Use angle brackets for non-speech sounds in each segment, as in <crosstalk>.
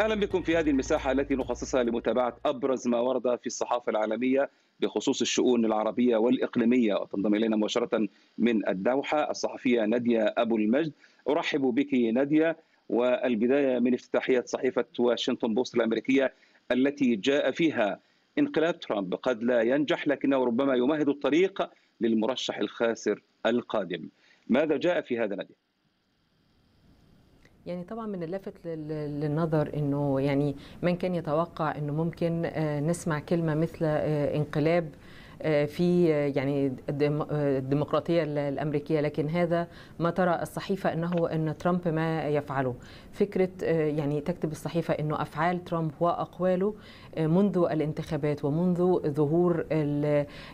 اهلا بكم في هذه المساحه التي نخصصها لمتابعه ابرز ما ورد في الصحافه العالميه بخصوص الشؤون العربيه والاقليميه وتنضم الينا مباشره من الدوحه الصحفيه ناديه ابو المجد ارحب بك ناديه والبدايه من افتتاحيه صحيفه واشنطن بوست الامريكيه التي جاء فيها انقلاب ترامب قد لا ينجح لكنه ربما يمهد الطريق للمرشح الخاسر القادم ماذا جاء في هذا ناديه؟ يعني طبعا من اللافت للنظر انه يعني من كان يتوقع انه ممكن آه، نسمع كلمه مثل آه، انقلاب آه، في يعني الديمقراطيه الامريكيه لكن هذا ما ترى الصحيفه انه ان ترامب ما يفعله فكره يعني تكتب الصحيفه انه افعال ترامب واقواله منذ الانتخابات ومنذ ظهور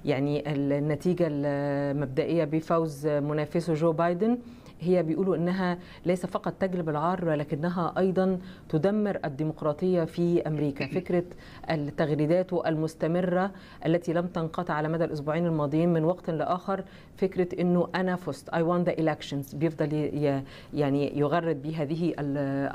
يعني النتيجه المبدئيه بفوز منافسه جو بايدن هي بيقولوا انها ليس فقط تجلب العار لكنها ايضا تدمر الديمقراطيه في امريكا <laughs> فكره التغريدات المستمره التي لم تنقطع على مدى الاسبوعين الماضيين من وقت لاخر فكره انه انا فزت اي وان ذا الكشنز بيفضل يعني يغرد بهذه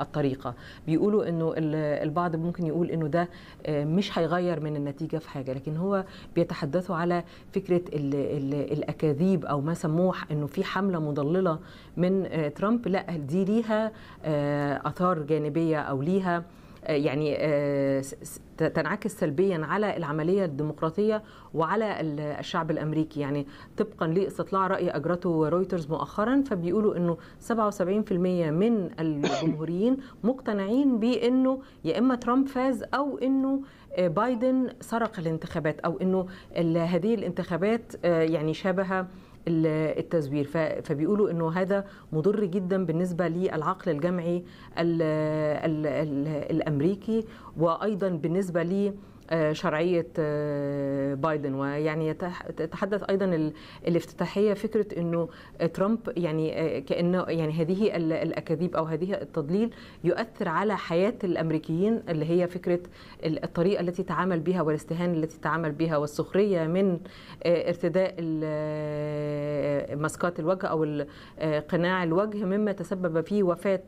الطريقه بيقولوا انه البعض ممكن يقول انه ده آه، مش هيغير من النتيجه في حاجه لكن هو بيتحدثوا على فكره الاكاذيب او ما سموه انه في حمله مضلله من آه، ترامب لا دي ليها آه، اثار جانبيه او ليها آه، يعني تنعكس سلبيا على العمليه الديمقراطيه وعلى الشعب الامريكي يعني طبقا لاستطلاع راي اجرته رويترز مؤخرا فبيقولوا انه 77% من الجمهوريين مقتنعين بانه يا اما ترامب فاز او انه بايدن سرق الانتخابات او انه هذه الانتخابات يعني شابهه التزوير فبيقولوا انه هذا مضر جدا بالنسبه للعقل الجمعي الـ الـ الـ الامريكي وايضا بالنسبه ل آه، شرعية آه، بايدن ويعني تتحدث أيضا الافتتاحية فكرة أنه ترامب يعني آه، كأنه يعني هذه الأكاذيب أو هذه التضليل يؤثر على حياة الأمريكيين اللي هي فكرة الطريقة التي تعامل بها والاستهانة التي تعامل بها والسخرية من ارتداء ماسكات الوجه او آه، قناع الوجه مما تسبب في وفاه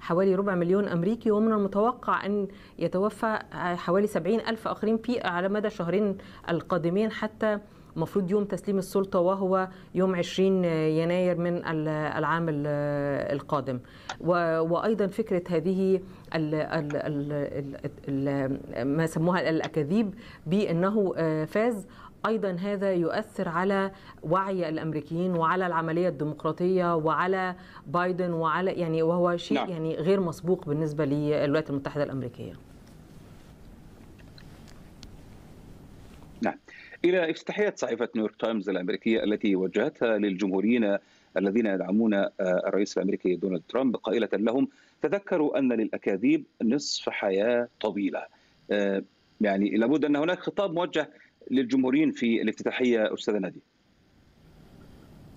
حوالي ربع مليون أمريكي ومن المتوقع أن يتوفى آه، حوالي 70 ألف آخرين في آه، على مدى شهرين القادمين حتى المفروض يوم تسليم السلطة وهو يوم 20 يناير من العام القادم وأيضا فكرة هذه ما سموها الأكاذيب بأنه فاز ايضا هذا يؤثر على وعي الامريكيين وعلى العمليه الديمقراطيه وعلى بايدن وعلى يعني وهو شيء نعم. يعني غير مسبوق بالنسبه للولايات المتحده الامريكيه نعم الى افتتاحيه صحيفه نيويورك تايمز الامريكيه التي وجهتها للجمهوريين الذين يدعمون الرئيس الامريكي دونالد ترامب قائله لهم تذكروا ان للاكاذيب نصف حياه طويله آه، يعني لابد ان هناك خطاب موجه للجمهوريين في الافتتاحيه استاذ نادي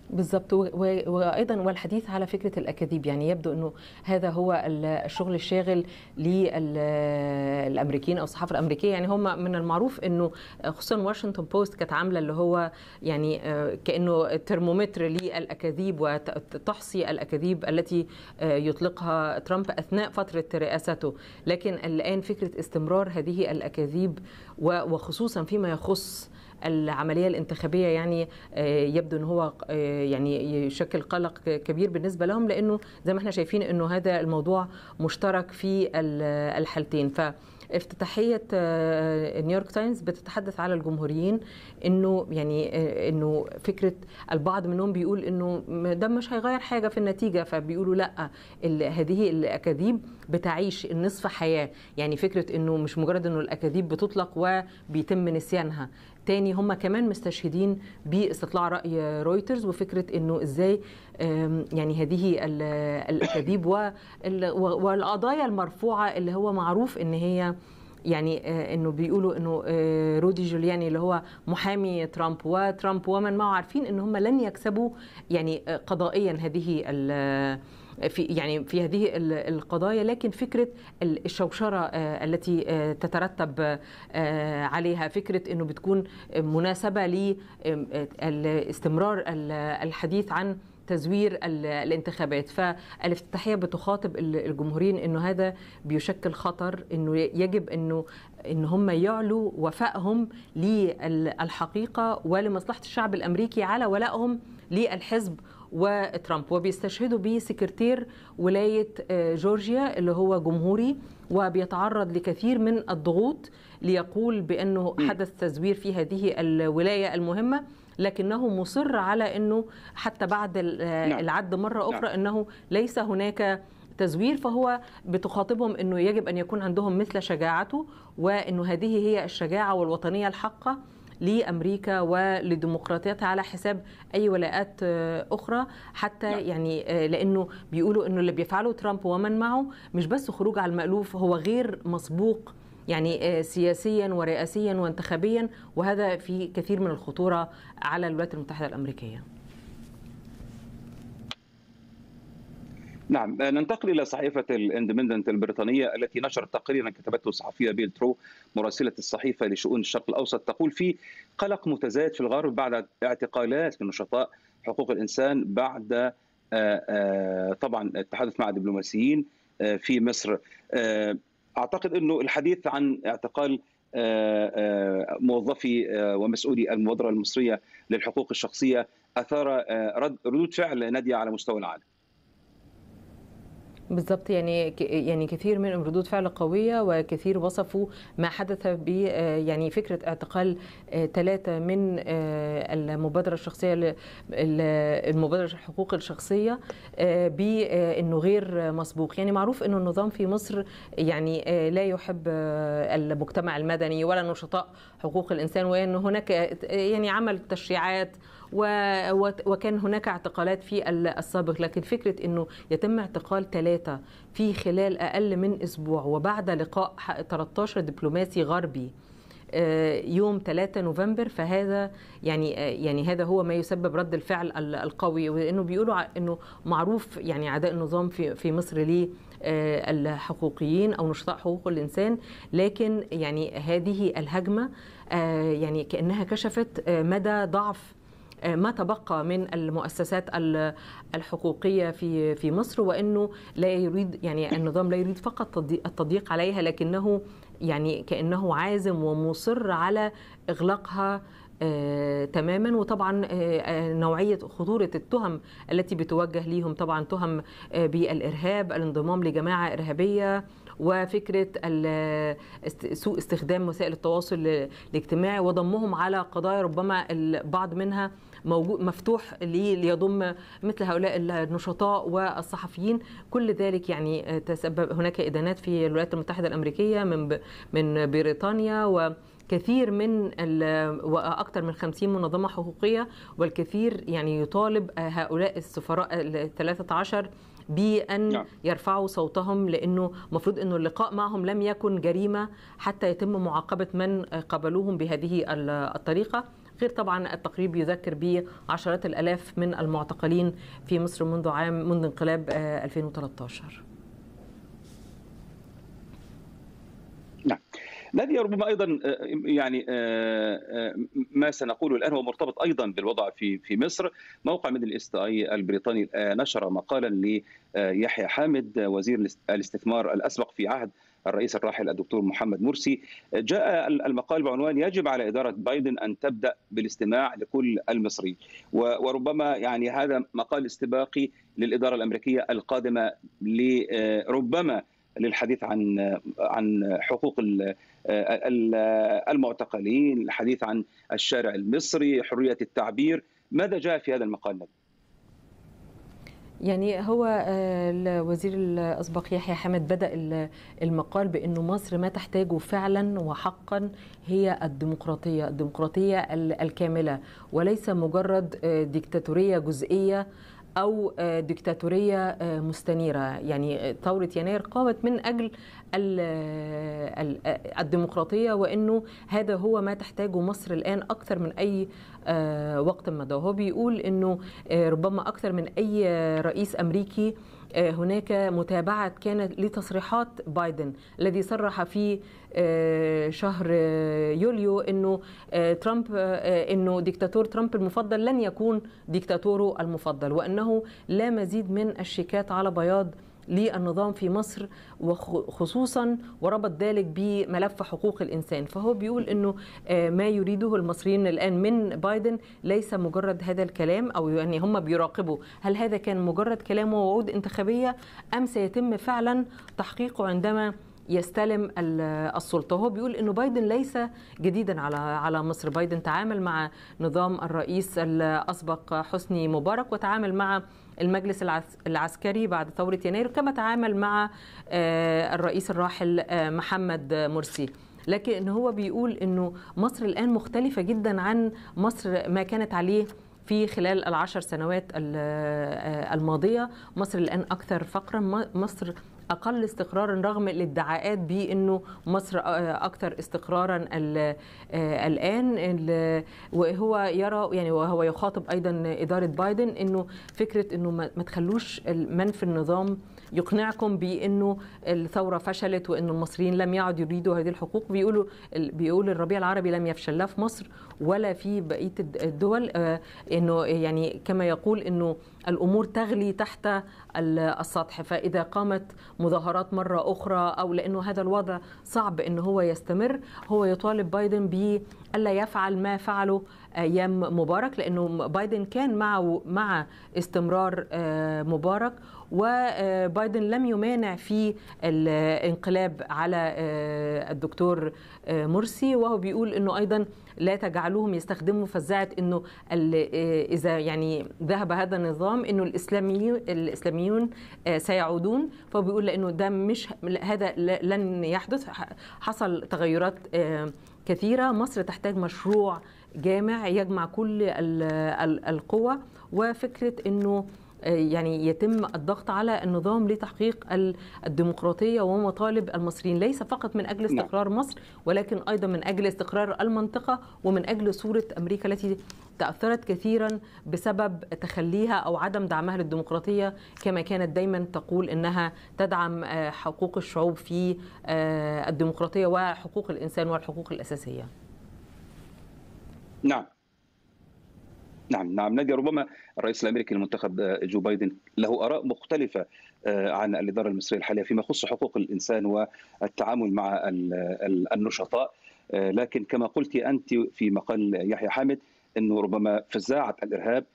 بالظبط وايضا والحديث على فكره الاكاذيب يعني يبدو انه هذا هو الشغل الشاغل للامريكيين او الصحافه الامريكيه يعني هم من المعروف انه خصوصا واشنطن بوست كانت عامله اللي هو يعني آه، كانه ترمومتر للاكاذيب وتحصي الاكاذيب التي آه، يطلقها ترامب اثناء فتره رئاسته لكن الان فكره استمرار هذه الاكاذيب وخصوصا فيما يخص العمليه الانتخابيه يعني آه، يبدو ان هو آه، يعني يشكل قلق كبير بالنسبه لهم لانه زي ما احنا شايفين انه هذا الموضوع مشترك في الحالتين ف افتتاحية نيويورك آه، تايمز بتتحدث على الجمهوريين انه يعني انه فكرة البعض منهم بيقول انه ده مش هيغير حاجة في النتيجة فبيقولوا لا هذه الاكاذيب بتعيش النصف حياة يعني فكرة انه مش مجرد انه الاكاذيب بتطلق وبيتم نسيانها تاني هم كمان مستشهدين باستطلاع راي رويترز وفكره انه ازاي يعني هذه الاكاذيب والقضايا المرفوعه اللي هو معروف ان هي يعني آه، انه بيقولوا انه آه، رودي جولياني اللي هو محامي ترامب وترامب ومن معه عارفين ان هم لن يكسبوا يعني آه، قضائيا هذه في يعني في هذه القضايا لكن فكره الشوشره آه، التي آه، تترتب آه، عليها فكره انه بتكون مناسبه لاستمرار الحديث عن تزوير الانتخابات فالافتتاحيه بتخاطب الجمهوريين انه هذا بيشكل خطر انه يجب انه ان هم يعلوا وفائهم للحقيقه ولمصلحه الشعب الامريكي على ولائهم للحزب وترامب وبيستشهدوا به سكرتير ولايه آه، جورجيا اللي هو جمهوري وبيتعرض لكثير من الضغوط ليقول بانه حدث تزوير في هذه الولايه المهمه لكنه مصر على انه حتى بعد آه، نعم. العد مره نعم. اخرى انه ليس هناك تزوير فهو بتخاطبهم انه يجب ان يكون عندهم مثل شجاعته وانه هذه هي الشجاعه والوطنيه الحقه لامريكا ولديمقراطيتها على حساب اي ولاءات آه، اخرى حتى لا. نعم. يعني آه، لانه بيقولوا انه اللي بيفعله ترامب ومن معه مش بس خروج على المالوف هو غير مسبوق يعني آه، سياسيا ورئاسيا وانتخابيا وهذا في كثير من الخطوره على الولايات المتحده الامريكيه نعم آه، ننتقل الى صحيفه الاندبندنت البريطانيه التي نشرت تقريرا كتبته الصحفيه بيل ترو مراسله الصحيفه لشؤون الشرق الاوسط تقول في قلق متزايد في الغرب بعد اعتقالات لنشطاء حقوق الانسان بعد آه، آه، طبعا التحدث مع دبلوماسيين في مصر اعتقد انه الحديث عن اعتقال موظفي ومسؤولي المبادره المصريه للحقوق الشخصيه اثار ردود فعل ناديه على مستوى العالم بالظبط يعني يعني كثير منهم ردود فعل قويه وكثير وصفوا ما حدث ب يعني فكره اعتقال ثلاثه آه، من آه، المبادره الشخصيه المبادره الحقوق الشخصيه آه، بانه غير مسبوق يعني معروف انه النظام في مصر يعني لا يحب المجتمع المدني ولا نشطاء حقوق الانسان وان هناك يعني عمل تشريعات وكان هناك اعتقالات في السابق لكن فكره انه يتم اعتقال ثلاثه في خلال اقل من اسبوع وبعد لقاء 13 دبلوماسي غربي آه، يوم 3 نوفمبر فهذا يعني آه، يعني هذا هو ما يسبب رد الفعل القوي وانه بيقولوا انه معروف يعني عداء النظام في في مصر للحقوقيين آه، الحقوقيين او نشطاء حقوق الانسان لكن يعني هذه الهجمه يعني كانها كشفت مدى ضعف آه، ما تبقى من المؤسسات الحقوقيه في في مصر وانه لا يريد يعني النظام لا يريد فقط التضييق عليها لكنه يعني كانه عازم ومصر على اغلاقها آه، تماما وطبعا آه،, آه، نوعية خطورة التهم التي بتوجه ليهم طبعا تهم آه بالإرهاب الانضمام لجماعة إرهابية وفكرة سوء استخدام وسائل التواصل الاجتماعي وضمهم على قضايا ربما البعض منها موجود مفتوح ليضم مثل هؤلاء النشطاء والصحفيين كل ذلك يعني تسبب هناك إدانات في الولايات المتحدة الأمريكية من من بريطانيا و كثير من واكثر من 50 منظمه حقوقيه والكثير يعني يطالب هؤلاء السفراء ال 13 بان نعم. يرفعوا صوتهم لانه المفروض انه اللقاء معهم لم يكن جريمه حتى يتم معاقبه من قبلوهم بهذه الطريقه غير طبعا التقرير بيذكر بعشرات الآلاف من المعتقلين في مصر منذ عام منذ انقلاب 2013 آه، نعم الذي ربما ايضا آه، يعني آه، ما سنقوله الان هو مرتبط ايضا بالوضع في في مصر موقع ميدل ايست اي البريطاني نشر مقالا ليحيى حامد وزير الاستثمار الاسبق في عهد الرئيس الراحل الدكتور محمد مرسي جاء المقال بعنوان يجب على إدارة بايدن أن تبدأ بالاستماع لكل المصريين وربما يعني هذا مقال استباقي للإدارة الأمريكية القادمة لربما آه، للحديث عن عن حقوق آه، آه، المعتقلين، الحديث عن الشارع المصري، حريه التعبير، ماذا جاء في هذا المقال؟ يعني هو آه، الوزير الاسبق يحيى حامد بدا المقال بانه مصر ما تحتاجه فعلا وحقا هي الديمقراطيه، الديمقراطيه الكامله وليس مجرد آه، ديكتاتوريه جزئيه او آه، ديكتاتوريه آه، مستنيره يعني آه، ثوره يناير قامت من اجل الديمقراطيه وانه هذا هو ما تحتاجه مصر الان اكثر من اي وقت مضى هو بيقول انه ربما اكثر من اي رئيس امريكي آه، هناك متابعة كانت لتصريحات بايدن الذي صرح في آه، شهر آه، يوليو انه ترامب انه ديكتاتور ترامب المفضل لن يكون ديكتاتوره المفضل وانه لا مزيد من الشيكات على بياض للنظام في مصر وخصوصا وربط ذلك بملف حقوق الانسان فهو بيقول انه آه، ما يريده المصريين الان من بايدن ليس مجرد هذا الكلام او يعني هم بيراقبوا هل هذا كان مجرد كلام ووعود انتخابيه ام سيتم فعلا تحقيقه عندما يستلم السلطه هو بيقول انه بايدن ليس جديدا على على مصر بايدن تعامل مع نظام الرئيس الاسبق حسني مبارك وتعامل مع المجلس العسكري بعد ثورة يناير كما تعامل مع آه، الرئيس الراحل آه، محمد مرسي لكن إن هو بيقول أنه مصر الآن مختلفة جدا عن مصر ما كانت عليه في خلال العشر سنوات آه، الماضية مصر الآن أكثر فقرا مصر اقل استقرارا رغم الادعاءات بانه مصر آه، اكثر استقرارا آه، الان وهو يرى يعني وهو يخاطب ايضا اداره بايدن انه فكره انه ما تخلوش من في النظام يقنعكم بانه الثوره فشلت وانه المصريين لم يعد يريدوا هذه الحقوق بيقولوا بيقول الربيع العربي لم يفشل لا في مصر ولا في بقيه الدول آه، انه يعني كما يقول انه الامور تغلي تحت السطح فاذا قامت مظاهرات مره اخرى او لانه هذا الوضع صعب ان هو يستمر هو يطالب بايدن ب الا يفعل ما فعله ايام مبارك لانه بايدن كان معه مع استمرار آه، مبارك وبايدن آه، لم يمانع في الانقلاب على آه، الدكتور مرسي وهو بيقول انه ايضا لا تجعلوهم يستخدموا فزاعه انه آه، اذا يعني ذهب هذا النظام انه الاسلاميون الاسلاميون آه، سيعودون فبيقول لانه ده مش هذا لن يحدث حصل تغيرات آه، كثيره مصر تحتاج مشروع جامع يجمع كل القوى وفكره انه آه، يعني يتم الضغط على النظام لتحقيق الديمقراطية ومطالب المصريين ليس فقط من أجل نعم. استقرار مصر ولكن أيضا من أجل استقرار المنطقة ومن أجل صورة أمريكا التي تأثرت كثيرا بسبب تخليها أو عدم دعمها للديمقراطية كما كانت دايما تقول إنها تدعم آه، حقوق الشعوب في آه، الديمقراطية وحقوق الإنسان والحقوق الأساسية نعم نعم نعم نادي ربما الرئيس الامريكي المنتخب آه، جو بايدن له اراء مختلفه آه، عن الاداره المصريه الحاليه فيما يخص حقوق الانسان والتعامل مع النشطاء آه، لكن كما قلت انت في مقال يحيى حامد انه ربما فزاعه الارهاب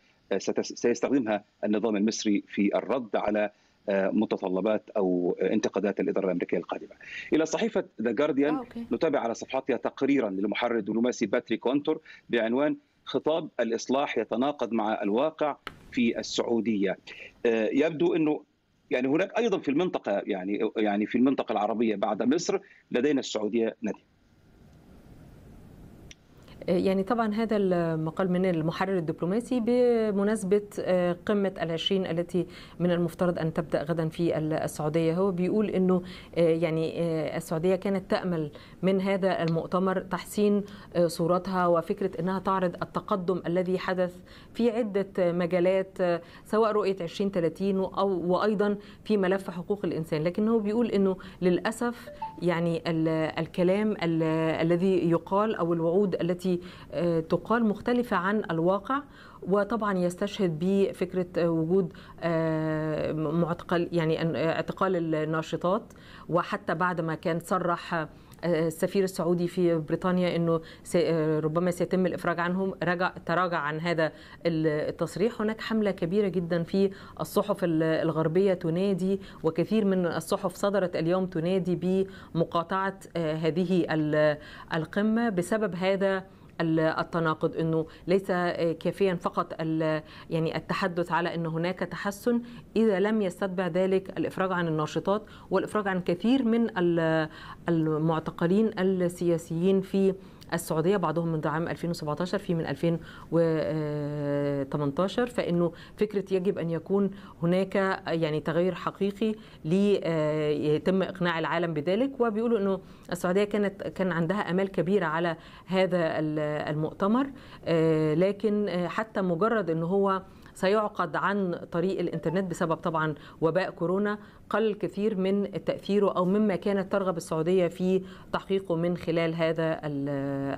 سيستخدمها النظام المصري في الرد على متطلبات او انتقادات الاداره الامريكيه القادمه. الى صحيفه ذا جارديان نتابع على صفحتها تقريرا للمحرر الدبلوماسي باتريك كونتور بعنوان خطاب الاصلاح يتناقض مع الواقع في السعوديه آه، يبدو انه يعني هناك ايضا في المنطقه يعني يعني في المنطقه العربيه بعد مصر لدينا السعوديه نديه يعني طبعا هذا المقال من المحرر الدبلوماسي بمناسبة آه، قمة العشرين التي من المفترض أن تبدأ غدا في السعودية هو بيقول أنه آه، يعني آه، السعودية كانت تأمل من هذا المؤتمر تحسين صورتها وفكرة أنها تعرض التقدم الذي حدث في عدة مجالات سواء رؤية 2030 أو وأيضا في ملف حقوق الإنسان لكن هو بيقول أنه للأسف يعني الكلام الذي يقال أو الوعود التي تقال مختلفة عن الواقع وطبعا يستشهد بفكرة آه، وجود آه، معتقل يعني آه، اعتقال الناشطات وحتى بعد ما كان صرح السفير السعودي في بريطانيا انه ربما سيتم الافراج عنهم رجع تراجع عن هذا التصريح هناك حمله كبيره جدا في الصحف الغربيه تنادي وكثير من الصحف صدرت اليوم تنادي بمقاطعه هذه القمه بسبب هذا التناقض انه ليس آه، كافيا فقط يعني التحدث على ان هناك تحسن اذا لم يستتبع ذلك الافراج عن الناشطات والافراج عن كثير من المعتقلين السياسيين في السعوديه بعضهم منذ عام 2017 في من 2018 فانه فكره يجب ان يكون هناك يعني تغير حقيقي ليتم آه، اقناع العالم بذلك وبيقولوا انه السعوديه كانت كان عندها امال كبيره على هذا المؤتمر آه، لكن آه، حتى مجرد ان هو سيعقد عن طريق الانترنت بسبب طبعا وباء كورونا قل كثير من التاثير او مما كانت ترغب السعوديه في تحقيقه من خلال هذا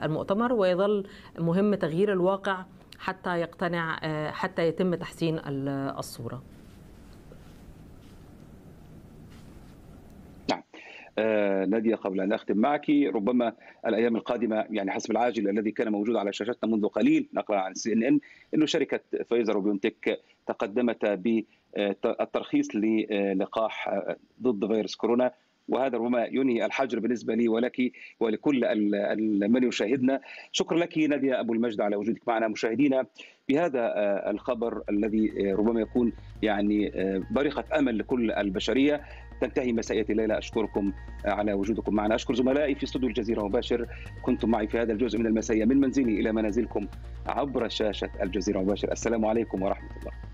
المؤتمر ويظل مهم تغيير الواقع حتى يقتنع آه، حتى يتم تحسين الصوره آه، نادية قبل أن أختم معك ربما الأيام القادمة يعني حسب العاجل الذي كان موجود على شاشتنا منذ قليل نقلا عن سي إن إن أنه شركة فايزر وبيونتك تقدمت بالترخيص للقاح ضد فيروس كورونا وهذا ربما ينهي الحجر بالنسبه لي ولك ولكل من يشاهدنا شكرا لك ناديه ابو المجد على وجودك معنا مشاهدينا بهذا آه، الخبر الذي آه، ربما يكون يعني برقه امل لكل البشريه تنتهي مسائية الليلة أشكركم على وجودكم معنا أشكر زملائي في استوديو الجزيرة مباشر كنتم معي في هذا الجزء من المسائية من منزلي إلى منازلكم عبر شاشة الجزيرة مباشر السلام عليكم ورحمة الله